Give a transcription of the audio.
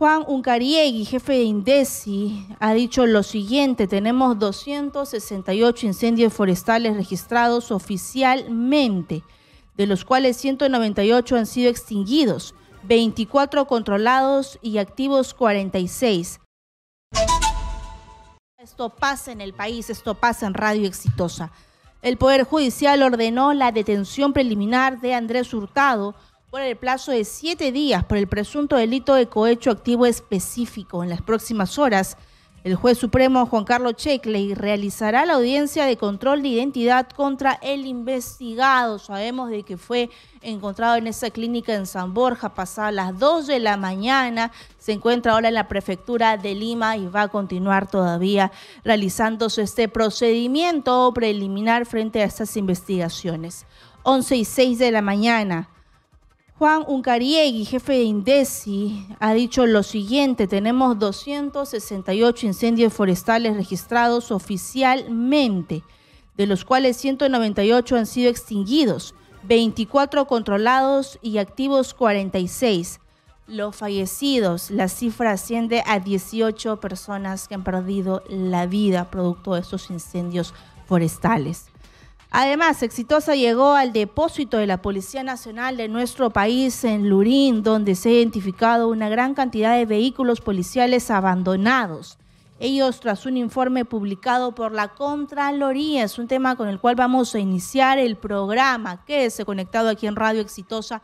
Juan Uncariegui, jefe de INDECI, ha dicho lo siguiente, tenemos 268 incendios forestales registrados oficialmente, de los cuales 198 han sido extinguidos, 24 controlados y activos 46. Esto pasa en el país, esto pasa en Radio Exitosa. El Poder Judicial ordenó la detención preliminar de Andrés Hurtado, por el plazo de siete días por el presunto delito de cohecho activo específico. En las próximas horas, el juez supremo Juan Carlos Checkley realizará la audiencia de control de identidad contra el investigado. Sabemos de que fue encontrado en esa clínica en San Borja pasadas las dos de la mañana. Se encuentra ahora en la prefectura de Lima y va a continuar todavía realizándose este procedimiento preliminar frente a estas investigaciones. Once y seis de la mañana. Juan Uncariegui, jefe de INDECI, ha dicho lo siguiente, tenemos 268 incendios forestales registrados oficialmente, de los cuales 198 han sido extinguidos, 24 controlados y activos 46. Los fallecidos, la cifra asciende a 18 personas que han perdido la vida producto de estos incendios forestales. Además, Exitosa llegó al depósito de la Policía Nacional de nuestro país en Lurín, donde se ha identificado una gran cantidad de vehículos policiales abandonados. Ellos, tras un informe publicado por la Contraloría, es un tema con el cual vamos a iniciar el programa. que se conectado aquí en Radio Exitosa